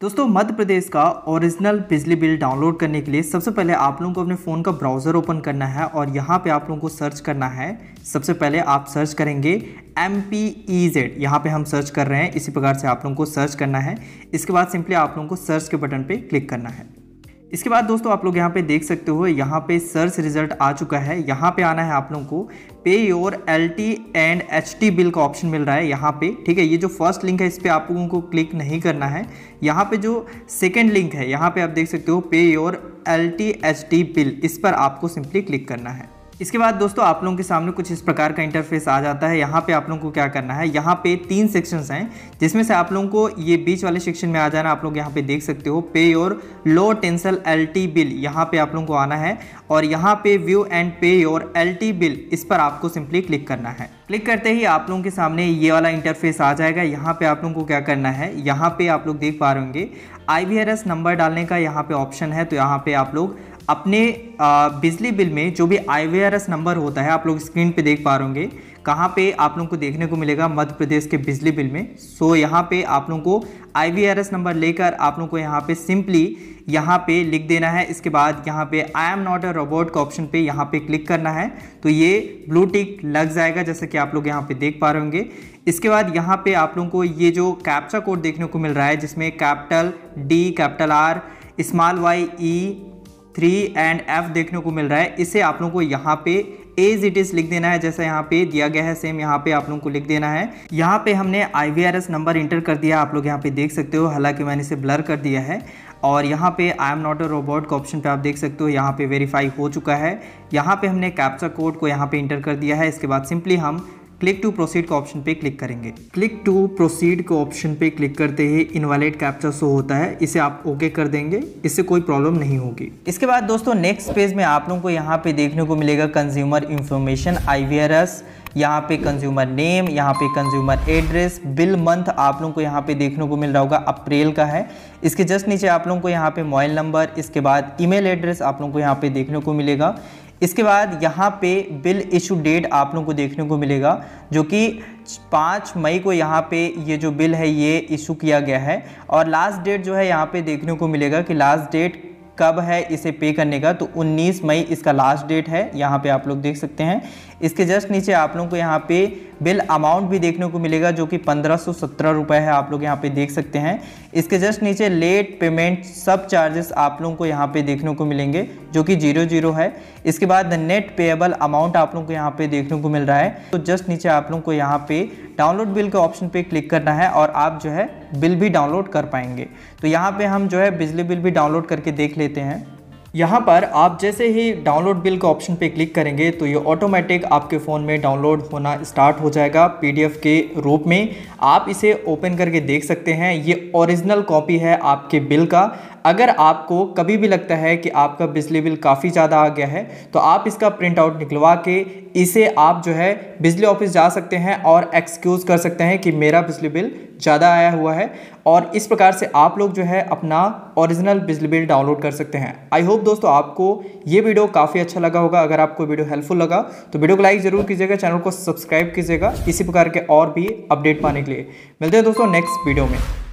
दोस्तों मध्य प्रदेश का ओरिजिनल बिजली बिल डाउनलोड करने के लिए सबसे पहले आप लोगों को अपने फ़ोन का ब्राउज़र ओपन करना है और यहाँ पे आप लोगों को सर्च करना है सबसे पहले आप सर्च करेंगे एम पी ई जेड यहाँ पर हम सर्च कर रहे हैं इसी प्रकार से आप लोगों को सर्च करना है इसके बाद सिंपली आप लोगों को सर्च के बटन पर क्लिक करना है इसके बाद दोस्तों आप लोग यहाँ पे देख सकते हो यहाँ पे सर्च रिजल्ट आ चुका है यहाँ पे आना है आप लोगों को pay your L T and H T bill का ऑप्शन मिल रहा है यहाँ पे ठीक है ये जो फर्स्ट लिंक है इस पर आप लोगों को क्लिक नहीं करना है यहाँ पे जो सेकेंड लिंक है यहाँ पे आप देख सकते हो pay your L T H T bill इस पर आपको सिंपली क्लिक करना है इसके बाद दोस्तों आप लोगों के सामने कुछ इस प्रकार का इंटरफेस आ जाता है यहाँ पे आप लोगों को क्या करना है यहाँ पे तीन सेक्शंस हैं जिसमें से आप लोगों को ये बीच वाले सेक्शन में आ जाना आप लोग यहाँ पे देख सकते हो pay your low tension L bill यहाँ पे आप लोगों को आना है और यहाँ पे view and pay your L bill इस पर आपको सिंपली क्लिक करना है क्लिक करते ही आप लोगों के सामने ये वाला इंटरफेस आ जाएगा यहाँ पे आप लोगों को क्या करना है यहाँ पे आप लोग देख पा रहे होंगे आई नंबर डालने का यहाँ पे ऑप्शन है तो यहाँ पे आप लोग अपने बिजली बिल में जो भी आई नंबर होता है आप लोग स्क्रीन पे देख पा होंगे कहाँ पे आप लोग को देखने को मिलेगा मध्य प्रदेश के बिजली बिल में सो यहाँ पे आप लोग को आई नंबर लेकर आप लोग को यहाँ पे सिंपली यहाँ पे लिख देना है इसके बाद यहाँ पे I am not a robot का ऑप्शन पे यहाँ पे क्लिक करना है तो ये ब्लू टिक लग जाएगा जैसे कि आप लोग यहाँ पे देख पा रहे होंगे इसके बाद यहाँ पे आप लोगों को ये जो कैप्चा कोड देखने को मिल रहा है जिसमें capital D capital R small Y E three and F देखने को मिल रहा है इसे आप लोगों को यहाँ पे एज इट इज़ लिख देना है जैसा यहाँ पे दिया गया है सेम यहाँ पे आप लोगों को लिख देना है यहाँ पे हमने आई नंबर इंटर कर दिया आप लोग यहाँ पे देख सकते हो हालांकि मैंने इसे ब्लर कर दिया है और यहाँ पे I am not a robot का ऑप्शन पे आप देख सकते हो यहाँ पे वेरीफाई हो चुका है यहाँ पे हमने कैप्चा कोड को यहाँ पे इंटर कर दिया है इसके बाद सिंपली हम क्लिक टू प्रोसीड का ऑप्शन पे क्लिक करेंगे क्लिक टू प्रोसीड के ऑप्शन पे क्लिक करते ही इनवैलिड कैप्चा शो होता है इसे आप ओके कर देंगे इससे कोई प्रॉब्लम नहीं होगी इसके बाद दोस्तों नेक्स्ट पेज में आप लोगों को यहाँ पे देखने को मिलेगा कंज्यूमर इन्फॉर्मेशन आई यहाँ पे कंज्यूमर नेम यहाँ पे कंज्यूमर एड्रेस बिल मंथ आप लोगों को यहाँ पे देखने को मिल रहा होगा अप्रैल का है इसके जस्ट नीचे आप लोगों को यहाँ पे मोबाइल नंबर इसके बाद ईमेल एड्रेस आप लोगों को यहाँ पे देखने को मिलेगा इसके बाद यहाँ पे बिल इशू डेट आप लोगों को देखने को मिलेगा जो कि पाँच मई को यहाँ पे ये जो बिल है ये इशू किया गया है और लास्ट डेट जो है यहाँ पे देखने को मिलेगा कि लास्ट डेट कब है इसे पे करने का तो 19 मई इसका लास्ट डेट है यहाँ पे आप लोग देख सकते हैं इसके जस्ट नीचे आप लोगों को यहाँ पे बिल अमाउंट भी देखने को मिलेगा जो कि पंद्रह सौ है आप लोग यहाँ पे देख सकते हैं इसके जस्ट नीचे लेट पेमेंट सब चार्जेस आप लोगों को यहाँ पे देखने को मिलेंगे जो कि जीरो जीरो है इसके बाद नेट पेएबल अमाउंट आप लोगों को यहाँ पे देखने को मिल रहा है तो जस्ट नीचे आप लोगों को यहाँ पे डाउनलोड बिल के ऑप्शन पे क्लिक करना है और आप जो है बिल भी डाउनलोड कर पाएंगे तो यहाँ पे हम जो है बिजली बिल भी डाउनलोड करके देख लेते हैं यहाँ पर आप जैसे ही डाउनलोड बिल का ऑप्शन पे क्लिक करेंगे तो ये ऑटोमेटिक आपके फ़ोन में डाउनलोड होना स्टार्ट हो जाएगा पीडीएफ के रूप में आप इसे ओपन करके देख सकते हैं ये ओरिजिनल कॉपी है आपके बिल का अगर आपको कभी भी लगता है कि आपका बिजली बिल काफ़ी ज़्यादा आ गया है तो आप इसका प्रिंट आउट निकलवा के इसे आप जो है बिजली ऑफिस जा सकते हैं और एक्सक्यूज़ कर सकते हैं कि मेरा बिजली बिल ज़्यादा आया हुआ है और इस प्रकार से आप लोग जो है अपना ओरिजिनल बिजली बिल डाउनलोड कर सकते हैं आई होप दोस्तों आपको ये वीडियो काफ़ी अच्छा लगा होगा अगर आपको वीडियो हेल्पफुल लगा तो वीडियो को लाइक ज़रूर कीजिएगा चैनल को सब्सक्राइब कीजिएगा इसी प्रकार के और भी अपडेट पाने के लिए मिलते हैं दोस्तों नेक्स्ट वीडियो में